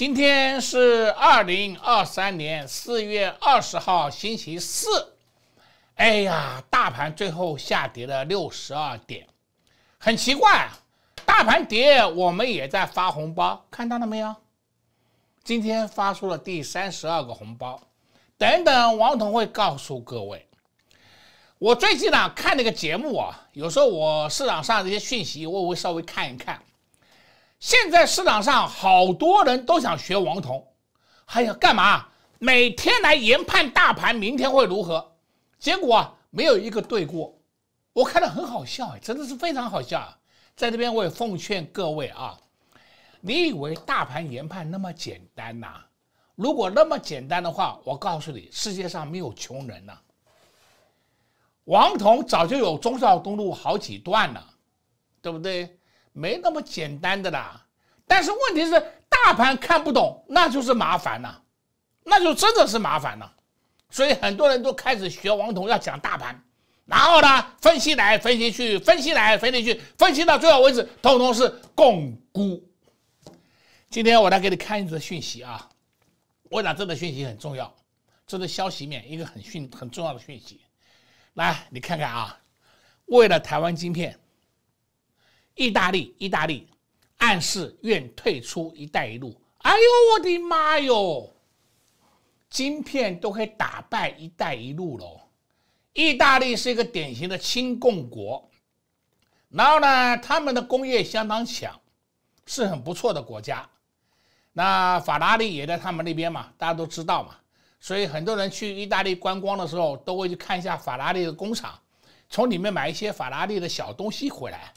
今天是二零二三年四月二十号，星期四。哎呀，大盘最后下跌了六十二点，很奇怪。大盘跌，我们也在发红包，看到了没有？今天发出了第三十二个红包。等等，王彤会告诉各位。我最近呢看那个节目啊，有时候我市场上这些讯息，我会稍微看一看。现在市场上好多人都想学王彤，还呀，干嘛？每天来研判大盘，明天会如何？结果啊，没有一个对过。我看了很好笑真的是非常好笑。在这边我也奉劝各位啊，你以为大盘研判那么简单呐？如果那么简单的话，我告诉你，世界上没有穷人呐。王彤早就有中孝东路好几段了，对不对？没那么简单的啦，但是问题是大盘看不懂，那就是麻烦了，那就真的是麻烦了。所以很多人都开始学王彤要讲大盘，然后呢，分析来分析去，分析来分析去，分析到最后为止，通通是共估。今天我来给你看一则讯息啊，我讲这个讯息很重要，这是消息面一个很讯很重要的讯息。来，你看看啊，为了台湾晶片。意大利，意大利暗示愿退出“一带一路”。哎呦，我的妈哟！晶片都可以打败“一带一路”喽。意大利是一个典型的亲共国，然后呢，他们的工业相当强，是很不错的国家。那法拉利也在他们那边嘛，大家都知道嘛。所以很多人去意大利观光的时候，都会去看一下法拉利的工厂，从里面买一些法拉利的小东西回来。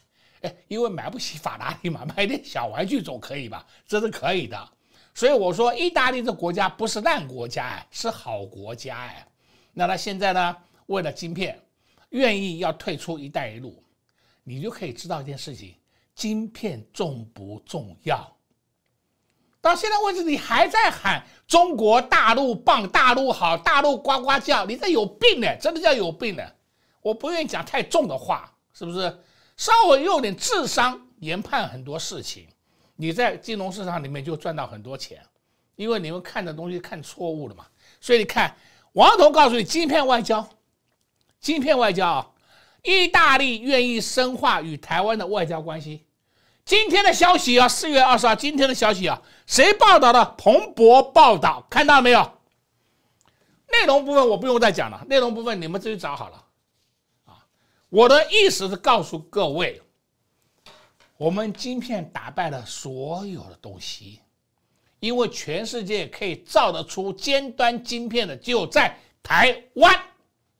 因为买不起法拉利嘛，买点小玩具总可以吧？这是可以的。所以我说，意大利这国家不是烂国家，是好国家哎。那他现在呢，为了晶片，愿意要退出一带一路，你就可以知道一件事情：晶片重不重要？到现在为止，你还在喊中国大陆棒，大陆好，大陆呱呱叫，你这有病呢！真的叫有病呢！我不愿意讲太重的话，是不是？稍微用点智商研判很多事情，你在金融市场里面就赚到很多钱，因为你们看的东西看错误了嘛。所以你看，王彤告诉你，晶片外交，晶片外交啊，意大利愿意深化与台湾的外交关系。今天的消息啊，四月二十号，今天的消息啊，谁报道的？彭博报道，看到没有？内容部分我不用再讲了，内容部分你们自己找好了。我的意思是告诉各位，我们晶片打败了所有的东西，因为全世界可以造得出尖端晶片的，就在台湾，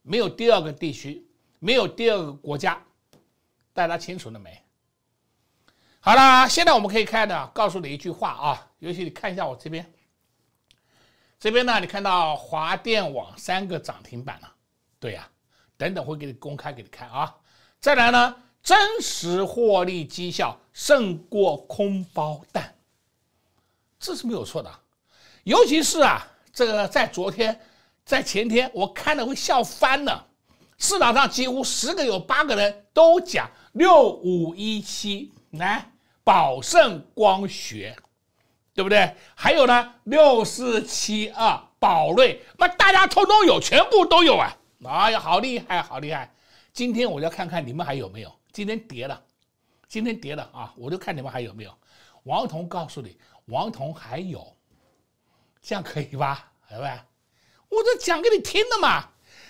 没有第二个地区，没有第二个国家。大家清楚了没？好了，现在我们可以看的，告诉你一句话啊，尤其你看一下我这边，这边呢，你看到华电网三个涨停板了，对呀。等等会给你公开给你看啊！再来呢，真实获利绩效胜过空包蛋，这是没有错的。尤其是啊，这个在昨天、在前天，我看了会笑翻的。市场上几乎十个有八个人都讲六五一七来宝盛光学，对不对？还有呢，六四七二宝瑞，那大家通通有，全部都有啊。哎呀，好厉害，好厉害！今天我就看看你们还有没有？今天跌了，今天跌了啊！我就看你们还有没有？王彤告诉你，王彤还有，这样可以吧？好吧，我这讲给你听的嘛。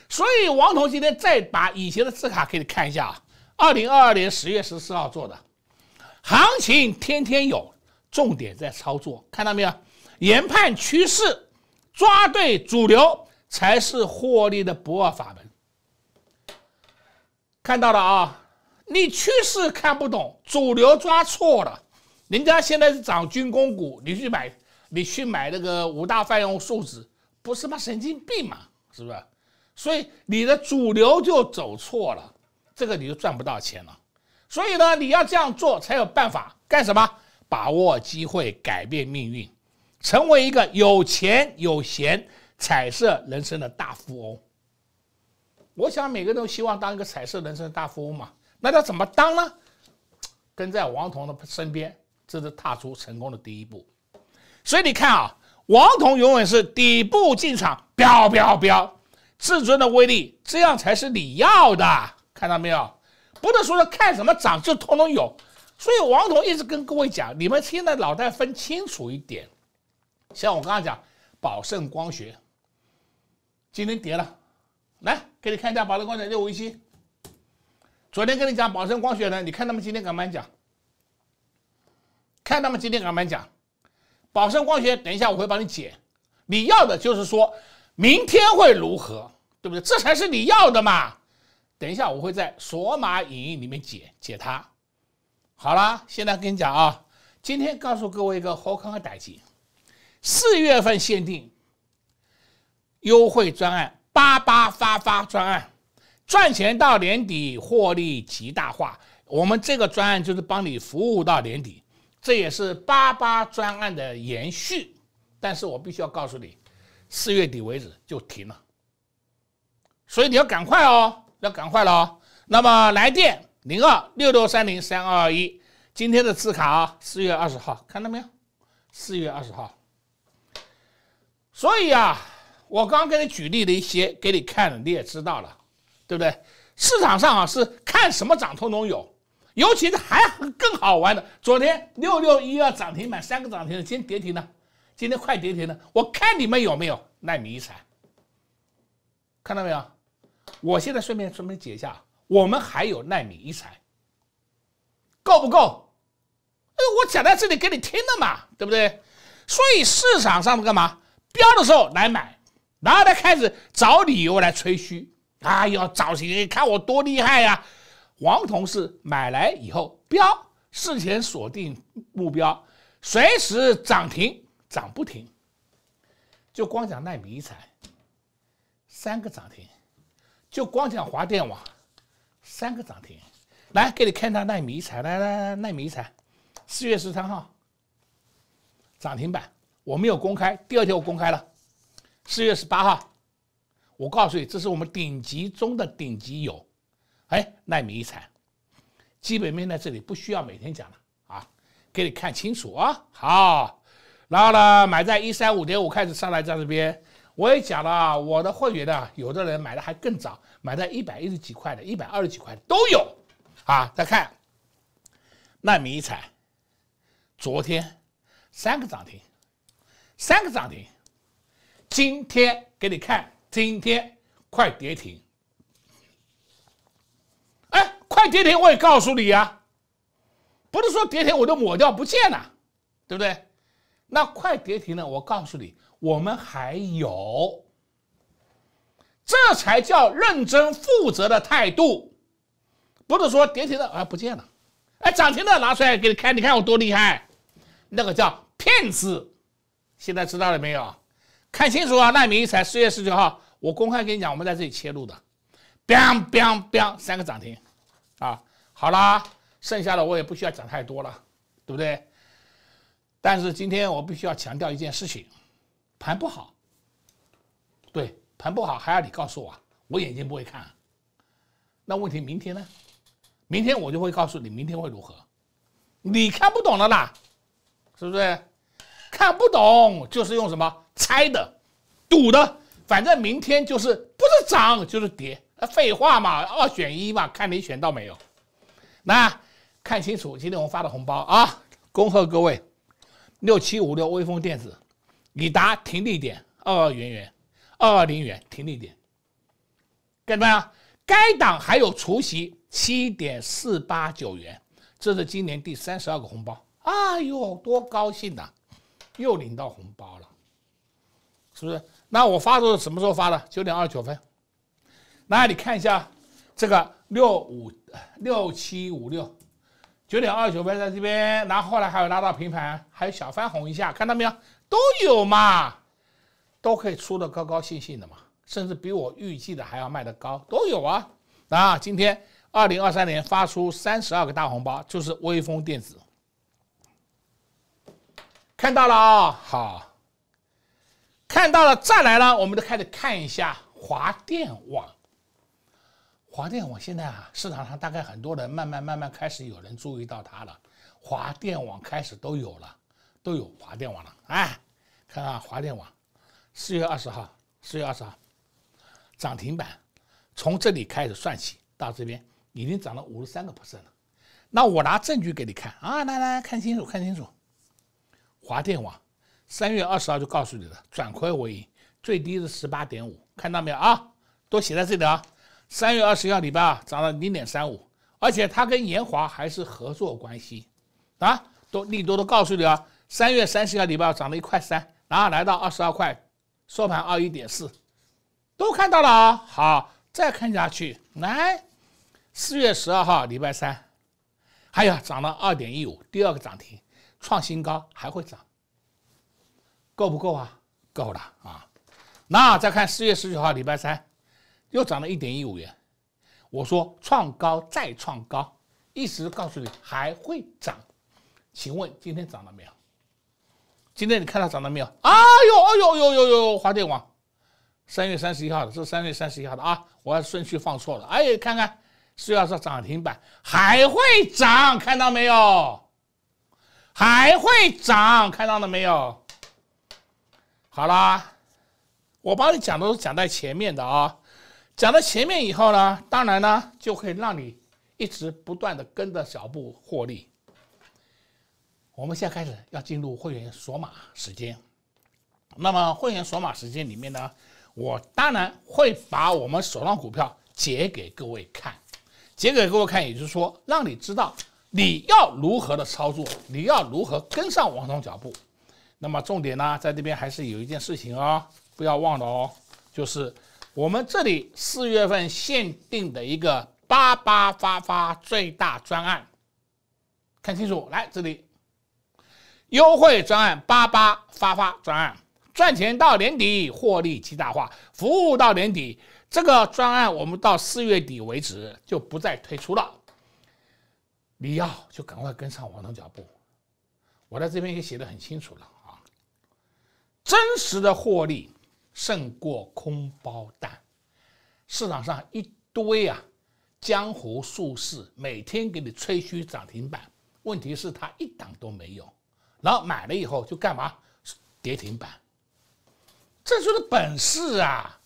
所以王彤今天再把以前的字卡给你看一下啊，二零二二年十月十四号做的，行情天天有，重点在操作，看到没有？研判趋势，抓对主流。才是获利的不二法门。看到了啊，你趋势看不懂，主流抓错了，人家现在是涨军工股，你去买，你去买那个五大泛用数字，不是吗？神经病嘛，是不是？所以你的主流就走错了，这个你就赚不到钱了。所以呢，你要这样做才有办法干什么？把握机会，改变命运，成为一个有钱有闲。彩色人生的大富翁，我想每个人都希望当一个彩色人生的大富翁嘛？那他怎么当呢？跟在王彤的身边，这是踏出成功的第一步。所以你看啊，王彤永远是底部进场，标标标，至尊的威力，这样才是你要的。看到没有？不能说是看什么涨就通通有。所以王彤一直跟各位讲，你们现在脑袋分清楚一点。像我刚才讲，宝盛光学。今天跌了，来给你看一下宝胜光学六五七。昨天跟你讲宝盛光学的，你看他们今天敢不敢讲？看他们今天敢不敢讲？宝盛光学，等一下我会帮你解，你要的就是说明天会如何，对不对？这才是你要的嘛。等一下我会在索玛影音里面解解它。好啦，现在跟你讲啊，今天告诉各位一个好看的打击，四月份限定。优惠专案八八发发专案，赚钱到年底获利极大化。我们这个专案就是帮你服务到年底，这也是八八专案的延续。但是我必须要告诉你，四月底为止就停了，所以你要赶快哦，要赶快了哦。那么来电零二六六三零三二一，今天的字卡啊，四月二十号，看到没有？四月二十号，所以啊。我刚刚给你举例了一些给你看了，你也知道了，对不对？市场上啊是看什么涨通通有，尤其是还更好玩的，昨天六六一二涨停板三个涨停的，今天跌停了，今天快跌停了，我看你们有没有耐米一彩，看到没有？我现在顺便顺便解一下，我们还有耐米一彩，够不够？哎，我讲在这里给你听的嘛，对不对？所以市场上干嘛标的时候来买。然后他开始找理由来吹嘘，啊，要找谁看我多厉害呀？王同事买来以后，标事前锁定目标，随时涨停涨不停，就光讲耐米彩，三个涨停，就光讲华电网，三个涨停，来给你看他耐米彩，来来来耐米彩，四月十三号涨停板，我没有公开，第二天我公开了。四月十八号，我告诉你，这是我们顶级中的顶级有，哎，纳米一产，基本面在这里不需要每天讲了啊，给你看清楚啊。好，然后呢，买在一三五点五开始上来，在这边我也讲了，我的会员呢，有的人买的还更早，买在一百一十几块的，一百二十几块的都有，啊，再看纳米一产，昨天三个涨停，三个涨停。今天给你看，今天快跌停，哎，快跌停，我也告诉你呀，不是说跌停我就抹掉不见了，对不对？那快跌停呢？我告诉你，我们还有，这才叫认真负责的态度，不是说跌停的啊不见了，哎，涨停的拿出来给你看，你看我多厉害，那个叫骗子，现在知道了没有？看清楚啊！纳米才材四月十九号，我公开跟你讲，我们在这里切入的，b biang biang i a n g 三个涨停，啊，好啦，剩下的我也不需要讲太多了，对不对？但是今天我必须要强调一件事情，盘不好，对，盘不好还要你告诉我，我眼睛不会看，那问题明天呢？明天我就会告诉你明天会如何，你看不懂了啦，是不是？看不懂就是用什么猜的，赌的，反正明天就是不是涨就是跌，废话嘛，二选一嘛，看你选到没有。那看清楚，今天我们发的红包啊，恭贺各位！六七五六威风电子，李达停利点二二元元，二二零元停利点。干什么呀？该档还有除夕七点四八九元，这是今年第三十二个红包啊！哟，多高兴呐！又领到红包了，是不是？那我发的什么时候发的？九点二十九分。那你看一下，这个六五六七五六，九点二十九分在这边，然后后来还有拉到平盘，还有小翻红一下，看到没有？都有嘛，都可以出的高高兴兴的嘛，甚至比我预计的还要卖的高，都有啊。啊，今天二零二三年发出三十二个大红包，就是微风电子。看到了啊，好看到了，再来了，我们就开始看一下华电网。华电网现在啊，市场上大概很多人慢慢慢慢开始有人注意到它了。华电网开始都有了，都有华电网了。哎，看看华电网，四月二十号，四月二十号涨停板，从这里开始算起到这边已经涨了五十三个 percent 了。那我拿证据给你看啊，来来，看清楚，看清楚。华电网，三月二十号就告诉你了，转亏为盈，最低是十八点五，看到没有啊？都写在这里啊。三月二十号礼拜二涨了零点三五，而且它跟盐华还是合作关系啊，都利多都告诉你啊。三月三十号礼拜二涨了一块三，然后来到二十二块，收盘二一点四，都看到了啊。好，再看下去，来，四月十二号礼拜三，哎呀，涨了二点一五，第二个涨停。创新高还会涨，够不够啊？够了啊！那再看四月十九号礼拜三，又涨了一点一五元。我说创高再创高，一直告诉你还会涨。请问今天涨了没有？今天你看它涨了没有？啊哟，哎哟哟哟哟！华电网，三月三十一号的，这是三月三十一号的啊！我顺序放错了。哎看看月二十号涨停板还会涨，看到没有？还会涨，看到了没有？好啦，我把你讲的都讲在前面的啊，讲到前面以后呢，当然呢，就会让你一直不断的跟着小步获利。我们现在开始要进入会员锁码时间，那么会员锁码时间里面呢，我当然会把我们手上股票解给各位看，解给各位看，也就是说，让你知道。你要如何的操作？你要如何跟上王总脚步？那么重点呢，在这边还是有一件事情哦，不要忘了哦，就是我们这里四月份限定的一个八八发发最大专案，看清楚，来这里优惠专案八八发发专案，赚钱到年底，获利极大化，服务到年底，这个专案我们到四月底为止就不再推出了。你要就赶快跟上王腾脚步，我在这边也写的很清楚了啊。真实的获利胜过空包蛋，市场上一堆啊江湖术士每天给你吹嘘涨停板，问题是他一档都没有，然后买了以后就干嘛跌停板，这就是本事啊！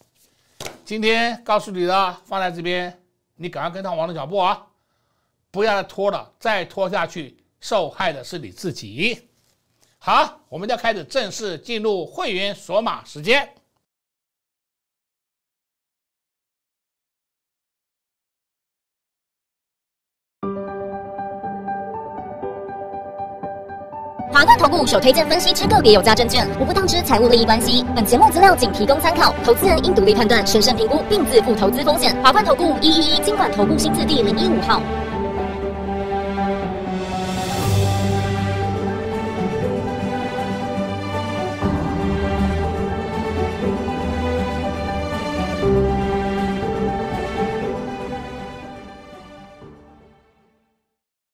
今天告诉你的放在这边，你赶快跟上王东脚步啊！不要再拖了，再拖下去，受害的是你自己。好，我们要开始正式进入会员锁码时间。华冠投顾首推荐分析之个别有价证券，无不当之财务利益关系。本节目资料仅提供参考，投资人应独立判断，审慎评估，并自负投资风险。华冠投顾一一一，经管投顾新字第零一五号。